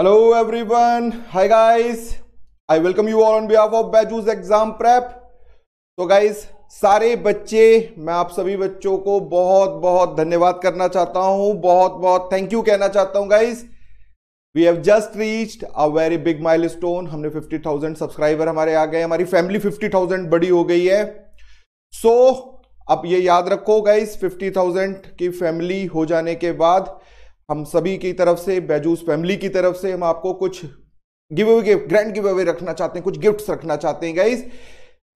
hello everyone hi guys I welcome you all on behalf of Baju's exam prep तो guys सारे बच्चे मैं आप सभी बच्चों को बहुत बहुत धन्यवाद करना चाहता हूं बहुत बहुत थैंक यू कहना चाहता हूं guys we have just reached a very big milestone हमने 50,000 सब्सक्राइबर हमारे आ गए हमारी फैमिली 50,000 बड़ी हो गई है सो so, अब ये याद रखो गाइज 50,000 की फैमिली हो जाने के बाद हम सभी की तरफ से बैजूस फैमिली की तरफ से हम आपको कुछ giveaway grand giveaway रखना चाहते हैं कुछ गिफ्ट्स रखना चाहते हैं गाइज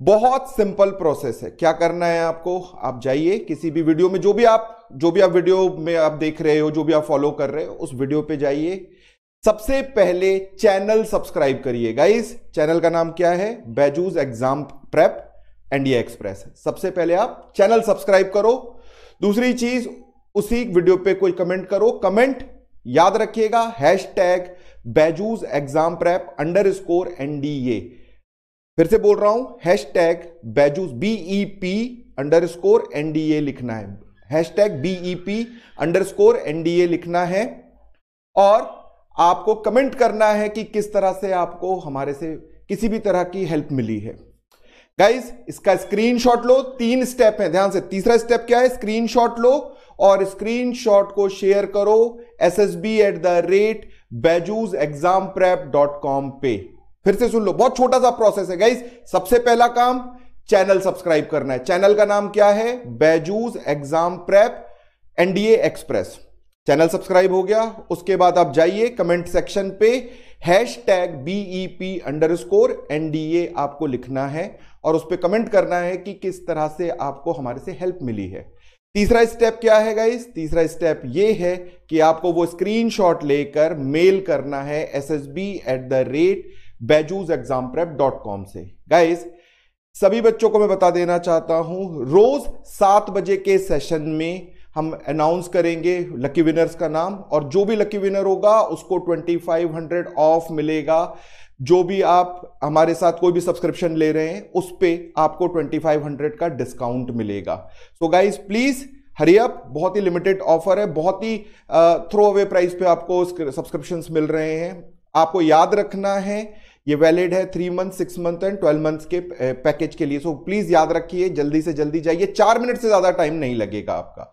बहुत सिंपल प्रोसेस है क्या करना है आपको आप जाइए किसी भी वीडियो में जो भी आप जो भी आप वीडियो में आप देख रहे हो जो भी आप फॉलो कर रहे हो उस वीडियो पे जाइए सबसे पहले चैनल सब्सक्राइब करिए गाइज चैनल का नाम क्या है Byju's exam prep India express सबसे पहले आप चैनल सब्सक्राइब करो दूसरी चीज उसी वीडियो पे कोई कमेंट करो कमेंट याद रखिएगा hashtag Byju's exam prep underscore NDA फिर से बोल रहा हूं hashtag Byju's B E P underscore NDA लिखना है hashtag B E P underscore NDA लिखना है और आपको कमेंट करना है कि किस तरह से आपको हमारे से किसी भी तरह की हेल्प मिली है गाइज इसका स्क्रीनशॉट लो तीन स्टेप है ध्यान से तीसरा स्टेप क्या है स्क्रीनशॉट लो और स्क्रीनशॉट को शेयर करो S S B at the rate Byju's exam prep dot com पे फिर से सुन लो बहुत छोटा सा प्रोसेस है गाइज सबसे पहला काम चैनल सब्सक्राइब करना है चैनल का नाम क्या है Byju's exam prep NDA express channel subscribe हो गया उसके बाद आप जाइए कमेंट सेक्शन पे hashtag B E P underscore NDA आपको लिखना है और उस पर कमेंट करना है कि किस तरह से आपको हमारे से हेल्प मिली है तीसरा स्टेप क्या है गाइस तीसरा स्टेप ये है कि आपको वो स्क्रीनशॉट लेकर मेल करना है S S B at the rate Byju's exam prep dot com से गाइस सभी बच्चों को मैं बता देना चाहता हूं रोज सात बजे के सेशन में हम अनाउंस करेंगे लकी विनर्स का नाम और जो भी लकी विनर होगा उसको 2500 ऑफ मिलेगा जो भी आप हमारे साथ कोई भी सब्सक्रिप्शन ले रहे हैं उस पर आपको 2500 का डिस्काउंट मिलेगा सो गाइज प्लीज़ हरिअप बहुत ही लिमिटेड ऑफर है बहुत ही थ्रो अवे प्राइस पे आपको सब्सक्रिप्शन मिल रहे हैं आपको याद रखना है ये वैलिड है three month six month and twelve months के पैकेज के लिए सो प्लीज़ याद रखिए जल्दी से जल्दी जाइए चार मिनट से ज़्यादा टाइम नहीं लगेगा आपका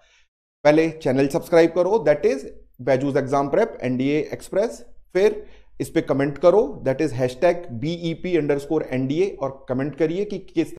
पहले चैनल सब्सक्राइब करो that is Byju's exam prep NDA express फिर इस पर कमेंट करो that is hashtag BEP P underscore NDA और कमेंट करिए कि किस